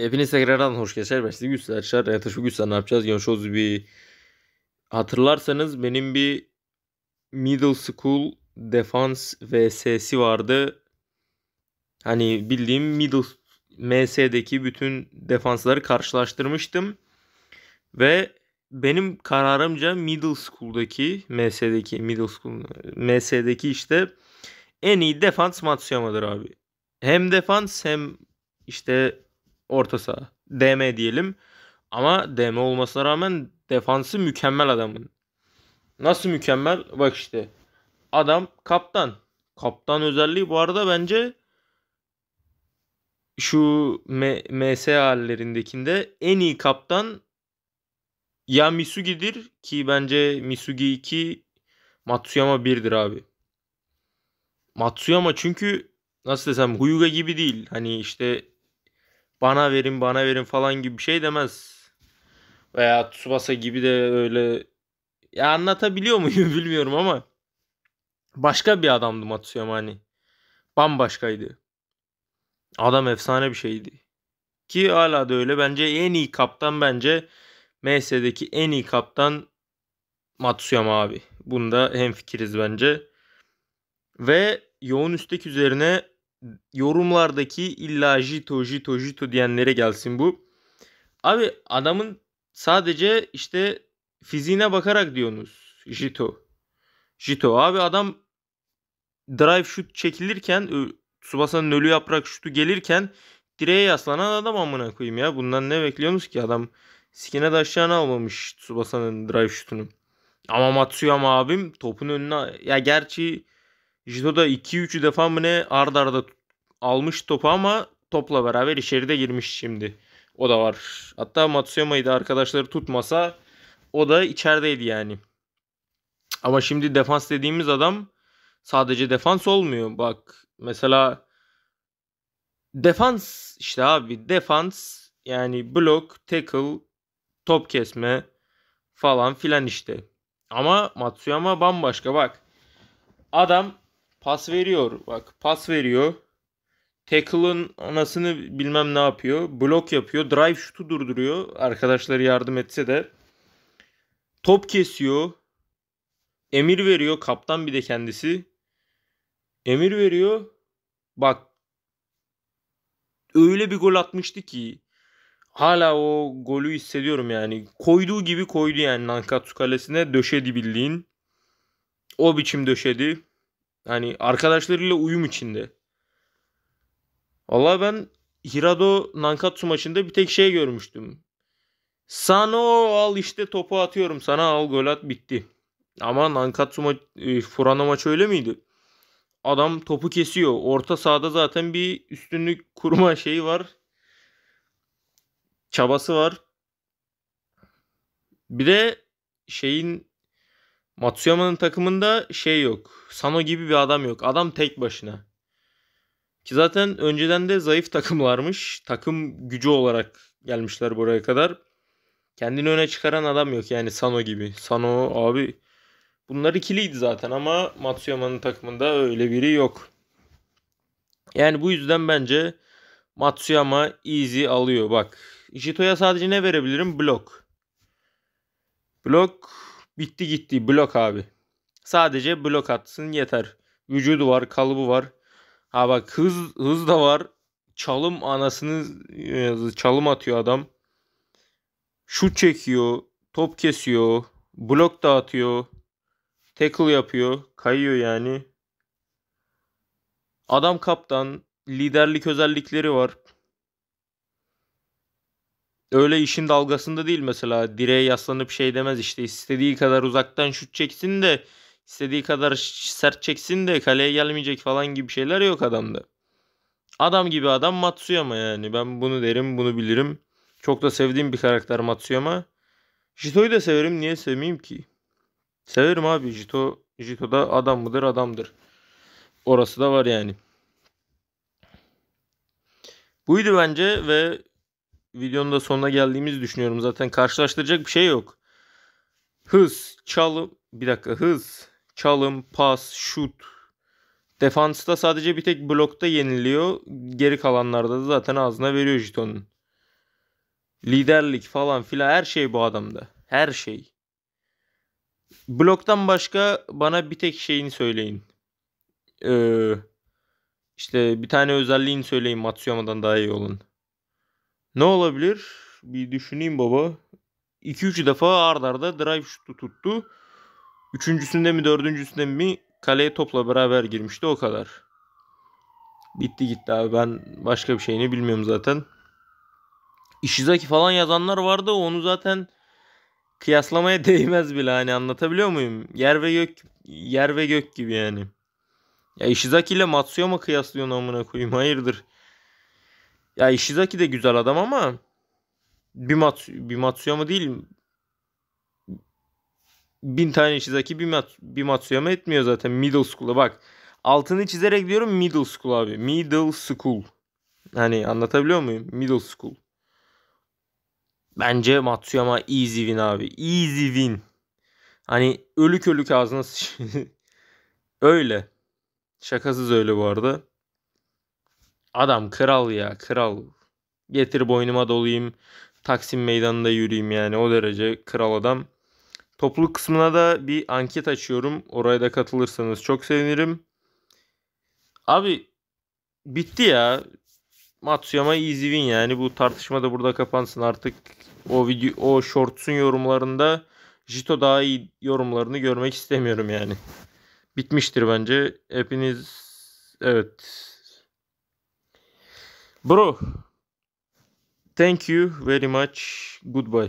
Hepiniz tekrardan hoş geçer. Ben size Güçler Erçer. Yaklaşık 3 sene ne yapacağız? Yonşoz bir hatırlarsanız benim bir middle school defans vs'si vardı. Hani bildiğim middle MS'deki bütün defansları karşılaştırmıştım. Ve benim kararımca middle school'daki MS'deki middle school MS'deki işte en iyi defans Matsuyama'dır abi. Hem defans hem işte orta saha. DM diyelim. Ama DM olmasına rağmen defansı mükemmel adamın. Nasıl mükemmel? Bak işte. Adam kaptan. Kaptan özelliği bu arada bence şu M- MS hallerindekinde en iyi kaptan ya Misugi'dir ki bence Misugi 2 Matsuyama 1'dir abi. Matsuyama çünkü nasıl desem Huyuga gibi değil. Hani işte bana verin bana verin falan gibi bir şey demez. Veya Tsubasa gibi de öyle ya anlatabiliyor muyum bilmiyorum ama başka bir adamdı Matsuyama hani. Bambaşkaydı. Adam efsane bir şeydi. Ki hala da öyle. Bence en iyi kaptan bence MS'deki en iyi kaptan Matsuyama abi. Bunda hem fikiriz bence. Ve yoğun üstek üzerine yorumlardaki illa Jito Jito Jito diyenlere gelsin bu. Abi adamın sadece işte fiziğine bakarak diyorsunuz Jito. Jito abi adam drive şut çekilirken subasanın ölü yaprak şutu gelirken direğe yaslanan adam amına koyayım ya. Bundan ne bekliyorsunuz ki adam sikine de aşağına almamış subasanın drive şutunu. Ama Matsuyama abim topun önüne ya gerçi Jido'da 2-3 defa mı ne ard arda almış topu ama topla beraber içeride girmiş şimdi. O da var. Hatta Matsuyama'yı da arkadaşları tutmasa o da içerideydi yani. Ama şimdi defans dediğimiz adam sadece defans olmuyor. Bak mesela defans işte abi defans yani blok, tackle, top kesme falan filan işte. Ama Matsuyama bambaşka bak. Adam Pas veriyor. Bak pas veriyor. Tackle'ın anasını bilmem ne yapıyor. Blok yapıyor. Drive şutu durduruyor. Arkadaşları yardım etse de. Top kesiyor. Emir veriyor. Kaptan bir de kendisi. Emir veriyor. Bak öyle bir gol atmıştı ki hala o golü hissediyorum yani. Koyduğu gibi koydu yani Nankatsu kalesine döşedi bildiğin. O biçim döşedi. Hani arkadaşlarıyla uyum içinde. Valla ben Hirado Nankatsu maçında bir tek şey görmüştüm. Sano al işte topu atıyorum sana al gol at bitti. Ama Nankatsu maç, e, Furano maçı öyle miydi? Adam topu kesiyor. Orta sahada zaten bir üstünlük kurma şeyi var. Çabası var. Bir de şeyin Matsuyama'nın takımında şey yok. Sano gibi bir adam yok. Adam tek başına. Ki zaten önceden de zayıf takımlarmış. Takım gücü olarak gelmişler buraya kadar. Kendini öne çıkaran adam yok yani Sano gibi. Sano abi bunlar ikiliydi zaten ama Matsuyama'nın takımında öyle biri yok. Yani bu yüzden bence Matsuyama easy alıyor bak. Ishito'ya sadece ne verebilirim? Blok. Blok Bitti gitti blok abi. Sadece blok atsın yeter. Vücudu var, kalıbı var. Ha bak hız, hız da var. Çalım anasını e, çalım atıyor adam. Şut çekiyor. Top kesiyor. Blok dağıtıyor. Tackle yapıyor. Kayıyor yani. Adam kaptan. Liderlik özellikleri var öyle işin dalgasında değil mesela direğe yaslanıp şey demez işte istediği kadar uzaktan şut çeksin de istediği kadar sert çeksin de kaleye gelmeyecek falan gibi şeyler yok adamda. Adam gibi adam Matsuyama yani ben bunu derim bunu bilirim. Çok da sevdiğim bir karakter Matsuyama. Jito'yu da severim niye sevmeyeyim ki? Severim abi Jito. Jito da adam mıdır adamdır. Orası da var yani. Buydu bence ve videonun da sonuna geldiğimizi düşünüyorum. Zaten karşılaştıracak bir şey yok. Hız, çalım, bir dakika hız, çalım, pas, şut. Defansta sadece bir tek blokta yeniliyor. Geri kalanlarda da zaten ağzına veriyor jetonun. Liderlik falan filan her şey bu adamda. Her şey. Bloktan başka bana bir tek şeyini söyleyin. Ee, işte bir tane özelliğini söyleyin Matsuyama'dan daha iyi olun. Ne olabilir? Bir düşüneyim baba. 2-3 defa ard arda drive şutu tuttu. Üçüncüsünde mi dördüncüsünde mi kaleye topla beraber girmişti o kadar. Bitti gitti abi ben başka bir şeyini bilmiyorum zaten. Ishizaki falan yazanlar vardı onu zaten kıyaslamaya değmez bile hani anlatabiliyor muyum? Yer ve gök yer ve gök gibi yani. Ya Ishizaki ile Matsuyama kıyaslıyorsun amına koyayım hayırdır? Ya Ishizaki de güzel adam ama bir mat bir matsuya mı değil bin tane Ishizaki bir, mat, bir matsuya mı etmiyor zaten middle school'a bak. Altını çizerek diyorum middle school abi. Middle school. Hani anlatabiliyor muyum? Middle school. Bence Matsuyama easy win abi. Easy win. Hani ölük ölük ağzına Öyle. Şakasız öyle bu arada. Adam kral ya kral. Getir boynuma dolayım. Taksim meydanında yürüyeyim yani o derece kral adam. Topluluk kısmına da bir anket açıyorum. Oraya da katılırsanız çok sevinirim. Abi bitti ya. Matsuyama easy win yani bu tartışma da burada kapansın artık o video o shorts'un yorumlarında Jito daha iyi yorumlarını görmek istemiyorum yani. Bitmiştir bence. Hepiniz evet Bro, thank you very much. Goodbye.